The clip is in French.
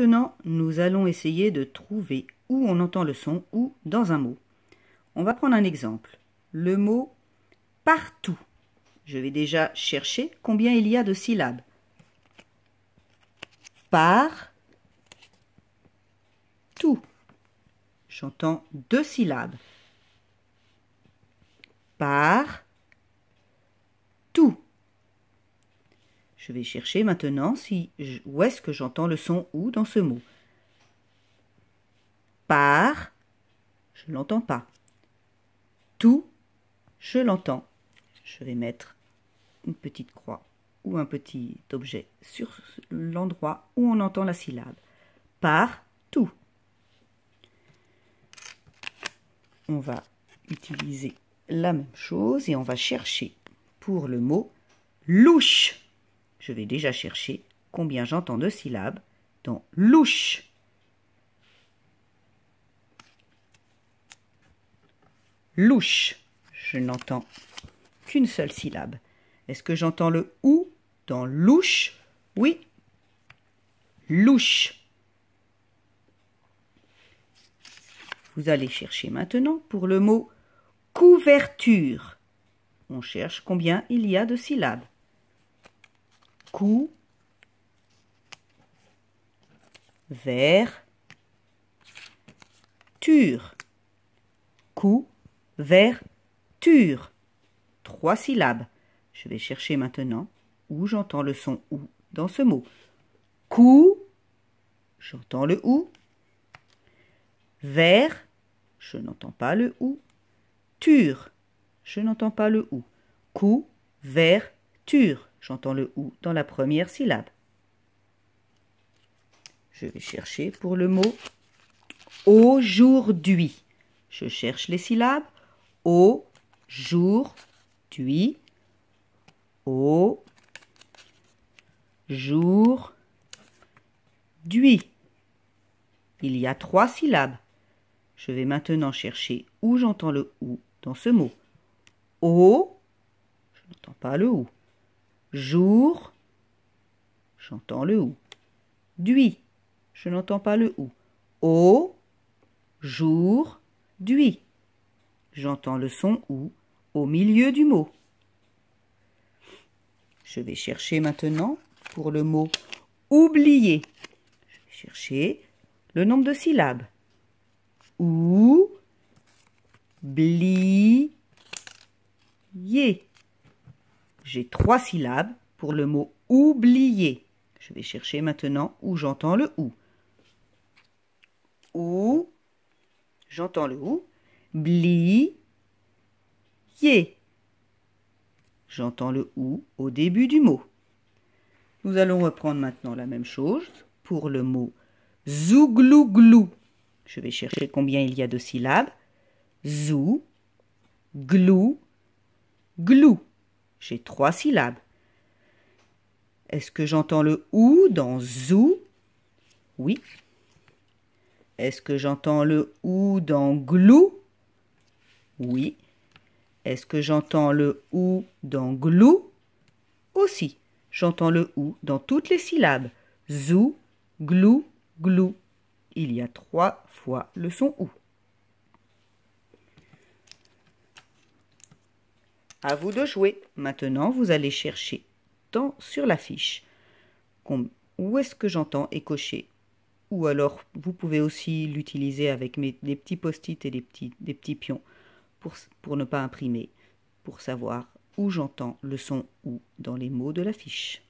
Maintenant, nous allons essayer de trouver où on entend le son ou dans un mot. On va prendre un exemple. Le mot partout. Je vais déjà chercher combien il y a de syllabes. Par tout. J'entends deux syllabes. Par Je vais chercher maintenant si, où est-ce que j'entends le son ou dans ce mot. Par, je ne l'entends pas. Tout, je l'entends. Je vais mettre une petite croix ou un petit objet sur l'endroit où on entend la syllabe. Par, tout. On va utiliser la même chose et on va chercher pour le mot louche. Je vais déjà chercher combien j'entends de syllabes dans louche. Louche. Je n'entends qu'une seule syllabe. Est-ce que j'entends le ou dans louche Oui. Louche. Vous allez chercher maintenant pour le mot couverture. On cherche combien il y a de syllabes cou vers tur. Cou vers tur. Trois syllabes. Je vais chercher maintenant où j'entends le son ou dans ce mot. Cou, j'entends le ou. Vers, je n'entends pas le ou. Tur. je n'entends pas le ou. Cou, vers, tur. J'entends le OU dans la première syllabe. Je vais chercher pour le mot aujourd'hui. Je cherche les syllabes. Au, jour, duit, Au, jour, d'ui. Il y a trois syllabes. Je vais maintenant chercher où j'entends le ou dans ce mot. Au, je n'entends pas le ou. Jour. J'entends le ou. Duit. Je n'entends pas le ou. Au. Jour. Duit. J'entends le son ou au milieu du mot. Je vais chercher maintenant pour le mot oublier. Je vais chercher le nombre de syllabes. Ou. bli-ye. J'ai trois syllabes pour le mot oublier. Je vais chercher maintenant où j'entends le ou. Ou, j'entends le ou. Blier. J'entends le ou au début du mot. Nous allons reprendre maintenant la même chose pour le mot zouglouglou. Je vais chercher combien il y a de syllabes. Zou, glou, glou. J'ai trois syllabes. Est-ce que j'entends le ou dans zou Oui. Est-ce que j'entends le ou dans glou Oui. Est-ce que j'entends le ou dans glou Aussi. J'entends le ou dans toutes les syllabes. Zou, glou, glou. Il y a trois fois le son ou. À vous de jouer. Maintenant, vous allez chercher tant sur la fiche. Où est-ce que j'entends et cocher Ou alors, vous pouvez aussi l'utiliser avec des petits post-it et des petits, des petits pions pour, pour ne pas imprimer, pour savoir où j'entends le son ou dans les mots de la fiche.